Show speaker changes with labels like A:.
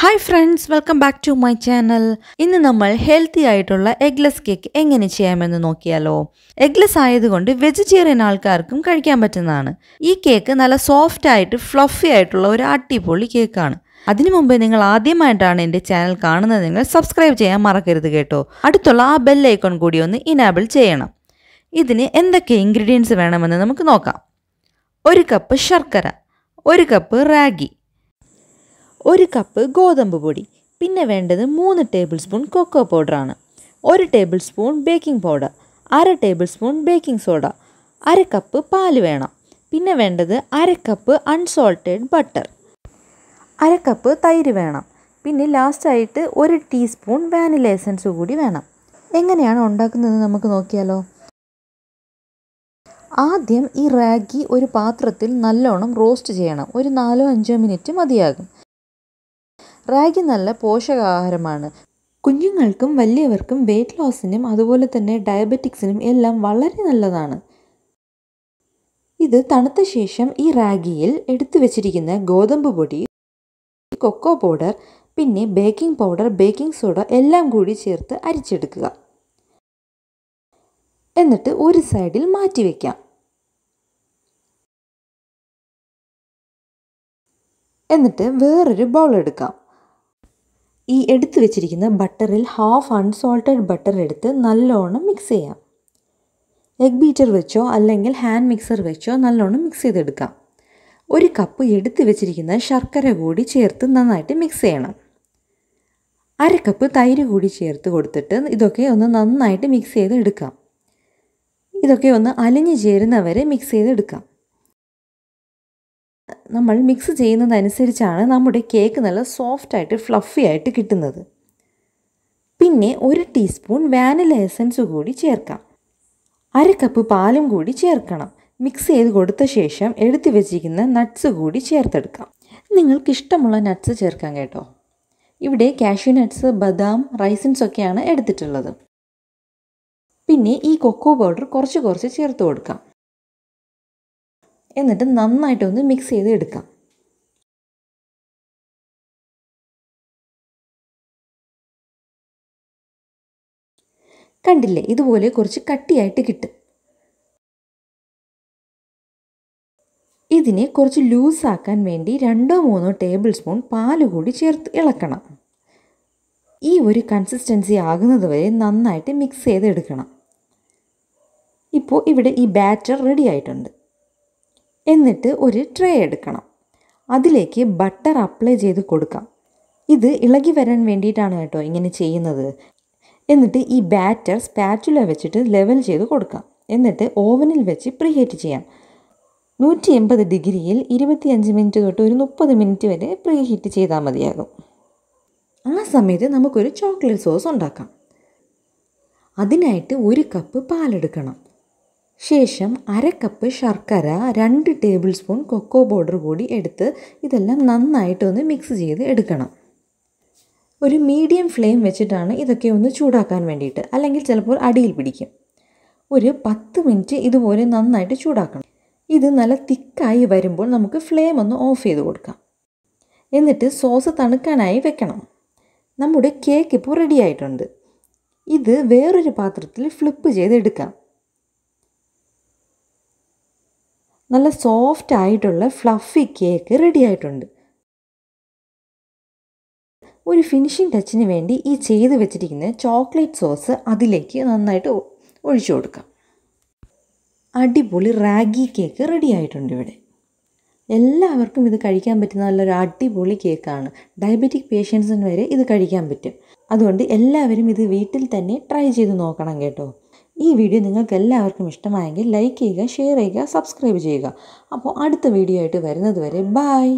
A: hi friends welcome back to my channel ഇന്ന് നമ്മൾ healthy ആയിട്ടുള്ള എഗ്ലെസ് കേക്ക് എങ്ങനെ ചെയ്യാമെന്ന് നോക്കിയാലോ എഗ്ലെസ് ആയതുകൊണ്ട് വെജിറ്റേറിയൻ ആൾക്കാർക്കും കഴിക്കാൻ പറ്റുന്നതാണ് ഈ കേക്ക് നല്ല സോഫ്റ്റ് ആയിട്ട് ഫ്ലഫി ആയിട്ടുള്ള ഒരു അടിപൊളി കേക്കാണ് അതിനു മുമ്പ് നിങ്ങൾ ആദ്യമായിട്ടാണ് എൻ്റെ ചാനൽ കാണുന്നതെങ്കിൽ സബ്സ്ക്രൈബ് ചെയ്യാൻ മറക്കരുത് കേട്ടോ അടുത്തുള്ള ആ ബെൽ ഐക്കൺ കൂടി ഒന്ന് ഇനാബിൾ ചെയ്യണം ഇതിന് എന്തൊക്കെ ഇൻഗ്രീഡിയൻസ് വേണമെന്ന് നമുക്ക് നോക്കാം ഒരു കപ്പ് ശർക്കര ഒരു കപ്പ് റാഗി ഒരു കപ്പ് ഗോതമ്പ് പൊടി പിന്നെ വേണ്ടത് മൂന്ന് ടേബിൾ സ്പൂൺ കൊക്കോ പൗഡറാണ് ഒരു ടേബിൾ സ്പൂൺ ബേക്കിംഗ് പൗഡർ അര ടേബിൾ സ്പൂൺ ബേക്കിംഗ് സോഡ അര കപ്പ് പാൽ വേണം പിന്നെ വേണ്ടത് അര കപ്പ് അൺസോൾട്ടഡ് ബട്ടർ അര കപ്പ് തൈര് വേണം പിന്നെ ലാസ്റ്റായിട്ട് ഒരു ടീസ്പൂൺ വാനില എസൻസ് കൂടി വേണം എങ്ങനെയാണ് ഉണ്ടാക്കുന്നത് നമുക്ക് നോക്കിയാലോ ആദ്യം ഈ റാഗി ഒരു പാത്രത്തിൽ നല്ലോണം റോസ്റ്റ് ചെയ്യണം ഒരു നാലോ അഞ്ചോ മിനിറ്റ് മതിയാകും റാഗി നല്ല പോഷകാഹാരമാണ് കുഞ്ഞുങ്ങൾക്കും വലിയവർക്കും വെയ്റ്റ് ലോസിനും അതുപോലെ തന്നെ ഡയബറ്റിക്സിനും എല്ലാം വളരെ നല്ലതാണ് ഇത് തണുത്ത ശേഷം ഈ റാഗിയിൽ എടുത്തു വെച്ചിരിക്കുന്ന ഗോതമ്പ് പൊടി കൊക്കോ പൗഡർ പിന്നെ ബേക്കിംഗ് പൗഡർ ബേക്കിംഗ് സോഡ എല്ലാം കൂടി ചേർത്ത് അരിച്ചെടുക്കുക എന്നിട്ട് ഒരു സൈഡിൽ മാറ്റി വയ്ക്കാം എന്നിട്ട് വേറൊരു ബൗൾ എടുക്കാം ഈ എടുത്തു വെച്ചിരിക്കുന്ന ബട്ടറിൽ ഹാഫ് അൺസോൾട്ടഡ് ബട്ടർ എടുത്ത് നല്ലോണം മിക്സ് ചെയ്യാം എഗ് ബീറ്റർ വെച്ചോ അല്ലെങ്കിൽ ഹാൻഡ് മിക്സർ വെച്ചോ നല്ലോണം മിക്സ് ചെയ്തെടുക്കാം ഒരു കപ്പ് എടുത്തു വെച്ചിരിക്കുന്ന ശർക്കര കൂടി ചേർത്ത് നന്നായിട്ട് മിക്സ് ചെയ്യണം അര കപ്പ് തൈര് കൂടി ചേർത്ത് കൊടുത്തിട്ട് ഇതൊക്കെ ഒന്ന് നന്നായിട്ട് മിക്സ് ചെയ്ത് എടുക്കാം ഇതൊക്കെ ഒന്ന് അലിഞ്ഞു ചേരുന്നവരെ മിക്സ് ചെയ്തെടുക്കാം നമ്മൾ മിക്സ് ചെയ്യുന്നതനുസരിച്ചാണ് നമ്മുടെ കേക്ക് നല്ല സോഫ്റ്റായിട്ട് ഫ്ലഫി ആയിട്ട് കിട്ടുന്നത് പിന്നെ ഒരു ടീസ്പൂൺ വാനില എസൻസ് കൂടി ചേർക്കാം അര കപ്പ് പാലും കൂടി ചേർക്കണം മിക്സ് ചെയ്ത് കൊടുത്ത ശേഷം എടുത്തു വെച്ചിരിക്കുന്ന നട്ട്സ് കൂടി ചേർത്തെടുക്കാം നിങ്ങൾക്ക് ഇഷ്ടമുള്ള നട്ട്സ് ചേർക്കാം കേട്ടോ ഇവിടെ കാഷ്യൂ നട്ട്സ് ബദാം റൈസിൻസ് ഒക്കെയാണ് എടുത്തിട്ടുള്ളത് പിന്നെ ഈ കൊക്കോ പൗഡർ കുറച്ച് കുറച്ച് ചേർത്ത് കൊടുക്കാം എന്നിട്ട് നന്നായിട്ടൊന്ന് മിക്സ് ചെയ്ത് എടുക്കാം കണ്ടില്ലേ ഇതുപോലെ കുറച്ച് കട്ടിയായിട്ട് കിട്ടും ഇതിനെ കുറച്ച് ലൂസാക്കാൻ വേണ്ടി രണ്ടോ മൂന്നോ ടേബിൾ സ്പൂൺ പാൽ കൂടി ചേർത്ത് ഇളക്കണം ഈ ഒരു കൺസിസ്റ്റൻസി ആകുന്നത് വരെ നന്നായിട്ട് മിക്സ് ചെയ്തെടുക്കണം ഇപ്പോൾ ഇവിടെ ഈ ബാറ്റർ റെഡി ആയിട്ടുണ്ട് എന്നിട്ട് ഒരു ട്രേ എടുക്കണം അതിലേക്ക് ബട്ടർ അപ്ലൈ ചെയ്ത് കൊടുക്കാം ഇത് ഇളകി വരാൻ വേണ്ടിയിട്ടാണ് കേട്ടോ ഇങ്ങനെ ചെയ്യുന്നത് എന്നിട്ട് ഈ ബാറ്റർ സ്പാറ്റുല വെച്ചിട്ട് ലെവൽ ചെയ്ത് കൊടുക്കാം എന്നിട്ട് ഓവനിൽ വെച്ച് പ്രീഹീറ്റ് ചെയ്യാം നൂറ്റി എൺപത് ഡിഗ്രിയിൽ ഇരുപത്തിയഞ്ച് മിനിറ്റ് തൊട്ട് ഒരു മുപ്പത് മിനിറ്റ് വരെ പ്രീഹീറ്റ് ചെയ്താൽ മതിയാകും ആ സമയത്ത് നമുക്കൊരു ചോക്ലേറ്റ് സോസ് ഉണ്ടാക്കാം അതിനായിട്ട് ഒരു കപ്പ് പാലെടുക്കണം ശേഷം അര കപ്പ് ശർക്കര രണ്ട് ടേബിൾ സ്പൂൺ കൊക്കോ പൗഡർ കൂടി എടുത്ത് ഇതെല്ലാം നന്നായിട്ടൊന്ന് മിക്സ് ചെയ്ത് എടുക്കണം ഒരു മീഡിയം ഫ്ലെയിം വെച്ചിട്ടാണ് ഇതൊക്കെ ഒന്ന് ചൂടാക്കാൻ വേണ്ടിയിട്ട് അല്ലെങ്കിൽ ചിലപ്പോൾ അടിയിൽ പിടിക്കും ഒരു പത്ത് മിനിറ്റ് ഇതുപോലെ നന്നായിട്ട് ചൂടാക്കണം ഇത് നല്ല തിക്കായി വരുമ്പോൾ നമുക്ക് ഫ്ലെയിം ഒന്ന് ഓഫ് ചെയ്ത് കൊടുക്കാം എന്നിട്ട് സോസ് തണുക്കാനായി വെക്കണം നമ്മുടെ കേക്ക് ഇപ്പോൾ റെഡി ആയിട്ടുണ്ട് ഇത് വേറൊരു പാത്രത്തിൽ ഫ്ലിപ്പ് ചെയ്ത് എടുക്കാം നല്ല സോഫ്റ്റ് ആയിട്ടുള്ള ഫ്ലഫി കേക്ക് റെഡി ആയിട്ടുണ്ട് ഒരു ഫിനിഷിംഗ് ടച്ചിന് വേണ്ടി ഈ ചെയ്ത് വെച്ചിരിക്കുന്ന ചോക്ലേറ്റ് സോസ് അതിലേക്ക് നന്നായിട്ട് ഒഴിച്ചു കൊടുക്കാം അടിപൊളി റാഗി കേക്ക് റെഡി ആയിട്ടുണ്ട് ഇവിടെ എല്ലാവർക്കും ഇത് കഴിക്കാൻ പറ്റുന്ന നല്ലൊരു അടിപൊളി കേക്കാണ് ഡയബറ്റിക് പേഷ്യൻസിന് വരെ ഇത് കഴിക്കാൻ പറ്റും അതുകൊണ്ട് എല്ലാവരും ഇത് വീട്ടിൽ തന്നെ ട്രൈ ചെയ്ത് നോക്കണം കേട്ടോ ഈ വീഡിയോ നിങ്ങൾക്ക് എല്ലാവർക്കും ഇഷ്ടമായെങ്കിൽ ലൈക്ക് ചെയ്യുക ഷെയർ ചെയ്യുക സബ്സ്ക്രൈബ് ചെയ്യുക അപ്പോൾ അടുത്ത വീഡിയോ ആയിട്ട് വരുന്നത് വരെ ബായ്